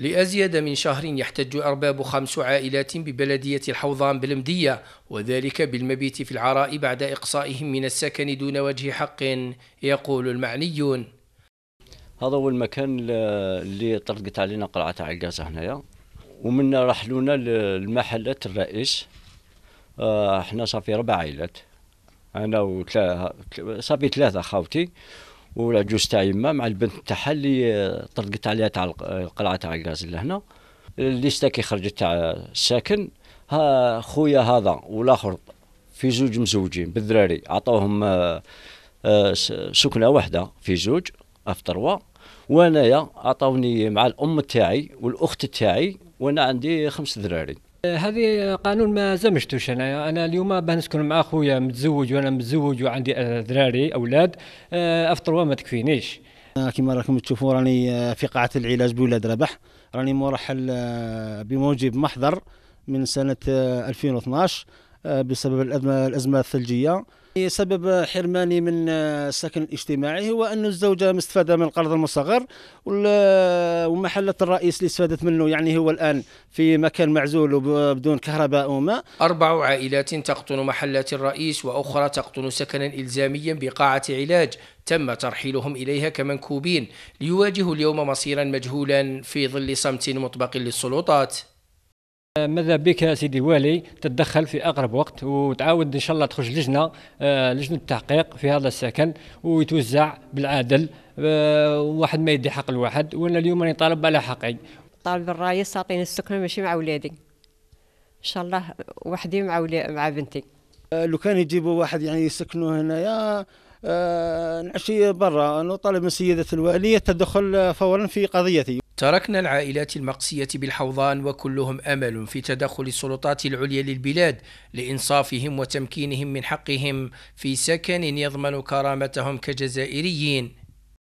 لأزيد من شهر يحتج أرباب خمس عائلات ببلدية الحوضان بالمدية وذلك بالمبيت في العراء بعد إقصائهم من السكن دون وجه حق يقول المعنيون هذا هو المكان اللي طرقت علينا قلعة عكازة هنايا ومنا رحلونا لمحلة الرئيس آه، احنا صافي ربع عائلات انا وثلاثه صافي ثلاثه خاوتي جوج تاع يما مع البنت تاعها اللي آه، طلقت عليها تاع آه، القلعه تاع الغاز لهنا الليسته كي خرجت تاع الساكن ها خويا هذا والاخر في زوج مزوجين بالذراري عطوهم آه، سكنه واحده في زوج افطروا وانايا عطوني مع الام تاعي والاخت تاعي وانا عندي خمس ذراري هذه قانون ما زمشتوش انا انا اليوم بنسكن مع خويا متزوج وانا متزوج وعندي ذراري اولاد آه، افطر ما تكفينيش آه، كما راكم تشوفوا راني آه، في قاعه العلاج بولاد ربح راني مرحل بموجب محضر من سنه 2012 آه، بسبب الأزمة الثلجية سبب حرماني من آه، السكن الاجتماعي هو أن الزوجة مستفادة من القرض المصغر آه، ومحلة الرئيس اللي استفادت منه يعني هو الآن في مكان معزول وبدون كهرباء وماء أربع عائلات تقطن محلة الرئيس وأخرى تقطن سكنا إلزاميا بقاعة علاج تم ترحيلهم إليها كمنكوبين ليواجهوا اليوم مصيرا مجهولا في ظل صمت مطبق للسلطات ماذا بك يا سيدي الوالي تتدخل في اقرب وقت وتعاود ان شاء الله تخرج لجنه آه، لجنه التحقيق في هذا السكن ويتوزع بالعدل آه، واحد ما يدي حق الواحد وانا اليوم راني طالب على حقي طالب الرئيس تعطيني السكن ماشي مع ولادي ان شاء الله وحدي مع مع بنتي آه، لو كان يجيبوا واحد يعني يسكنوا هنايا نعشي برا نطالب طالب من سيده الوالي التدخل فورا في قضيتي تركنا العائلات المقسية بالحوضان وكلهم أمل في تدخل السلطات العليا للبلاد لإنصافهم وتمكينهم من حقهم في سكن يضمن كرامتهم كجزائريين